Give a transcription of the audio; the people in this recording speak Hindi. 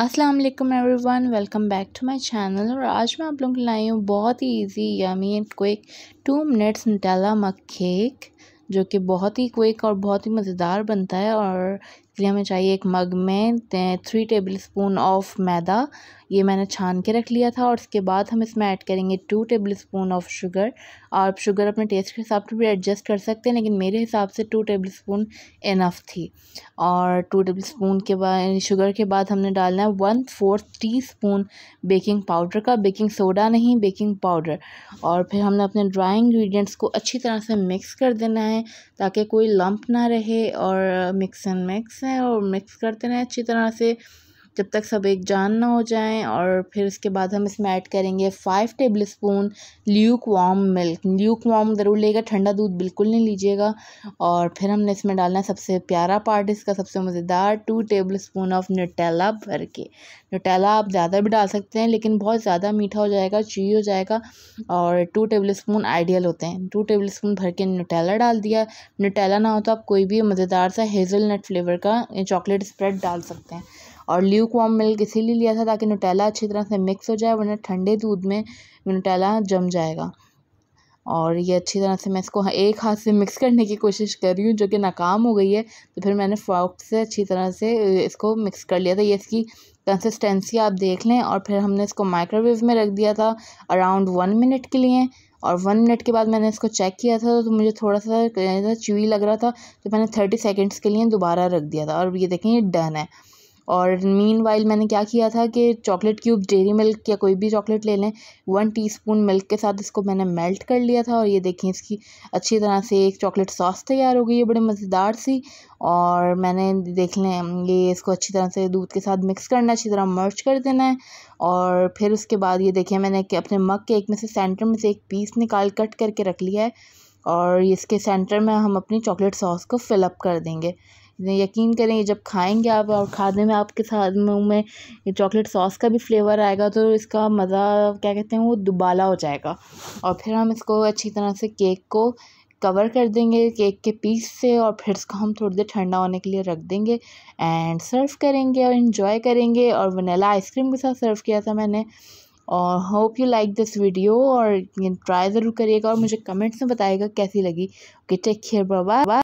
Aslam everyone welcome back to my channel और आज मैं आप लोगों के लाई हूँ बहुत ही easy yummy and quick two minutes Nutella mug cake जो कि बहुत ही क्विक और बहुत ही मज़ेदार बनता है और इसलिए हमें चाहिए एक मग में three tablespoon of maida ये मैंने छान के रख लिया था और उसके बाद हम इसमें ऐड करेंगे two tablespoon of sugar आप शुगर अपने टेस्ट के हिसाब से भी एडजस्ट कर सकते हैं लेकिन मेरे हिसाब से टू टेबल स्पून इनफ थी और टू टेबल स्पून के बाद शुगर के बाद हमने डालना है one fourth teaspoon baking powder का बेकिंग सोडा नहीं बेकिंग पाउडर और फिर हमने अपने ड्राई इंग्रीडियंट्स को अच्छी तरह से मिक्स कर देना है ताकि कोई लंप ना रहे और मिक्स एंड मिक्स है और मिक्स करते रहें अच्छी तरह से जब तक सब एक जान ना हो जाए और फिर उसके बाद हम इसमें ऐड करेंगे five tablespoon lukewarm milk lukewarm ज़रूर लेगा ठंडा दूध बिल्कुल नहीं लीजिएगा और फिर हमने इसमें डालना है सबसे प्यारा पार्ट इसका सबसे मज़ेदार two tablespoon of Nutella भर के नटैला आप ज़्यादा भी डाल सकते हैं लेकिन बहुत ज़्यादा मीठा हो जाएगा चुई हो जाएगा और टू टेबल स्पून आइडियल होते हैं टू टेबल स्पून भर के नटैला डाल दिया नटैला ना हो तो आप कोई भी मज़ेदार सा हेज़ल नट फ्लेवर का चॉकलेट स्प्रेड डाल सकते हैं और ल्यूक वार्म मिल्क इसीलिए लिया था ताकि नोटेला अच्छी तरह से मिक्स हो जाए वरना ठंडे दूध में नोटेला जम जाएगा और ये अच्छी तरह से मैं इसको एक हाथ से मिक्स करने की कोशिश कर रही हूँ जो कि नाकाम हो गई है तो फिर मैंने फॉक से अच्छी तरह से इसको मिक्स कर लिया था ये इसकी कंसिस्टेंसी आप देख लें और फिर हमने इसको माइक्रोवेव में रख दिया था अराउंड वन मिनट के लिए और वन मिनट के बाद मैंने इसको चेक किया था तो मुझे थोड़ा सा चुई लग रहा था तो मैंने थर्टी सेकेंड्स के लिए दोबारा रख दिया था और ये देखें ये डन है और मीन वाइल मैंने क्या किया था कि चॉकलेट क्यूब डेरी मिल्क या कोई भी चॉकलेट ले लें वन टीस्पून मिल्क के साथ इसको मैंने मेल्ट कर लिया था और ये देखें इसकी अच्छी तरह से एक चॉकलेट सॉस तैयार हो गई है बड़े मज़ेदार सी और मैंने देख लें ये इसको अच्छी तरह से दूध के साथ मिक्स करना अच्छी तरह मर्च कर देना है और फिर उसके बाद ये देखें मैंने अपने मग केक में से सेंटर में से एक पीस निकाल कट करके रख लिया है और इसके सेंटर में हम अपनी चॉकलेट सॉस को फिलअप कर देंगे यकीन करें ये जब खाएंगे आप और खाने में आपके साथ मुँह में ये चॉकलेट सॉस का भी फ्लेवर आएगा तो इसका मज़ा क्या कहते हैं वो दुबाला हो जाएगा और फिर हम इसको अच्छी तरह से केक को कवर कर देंगे केक के पीस से और फिर इसको हम थोड़ी देर ठंडा होने के लिए रख देंगे एंड सर्व करेंगे और इन्जॉय करेंगे और वनीला आइसक्रीम के साथ सर्व किया था मैंने और hope you like this video और ट्राई ज़रूर करिएगा और मुझे कमेंट्स में बताइएगा कैसी लगी ओके टेक केयर बाय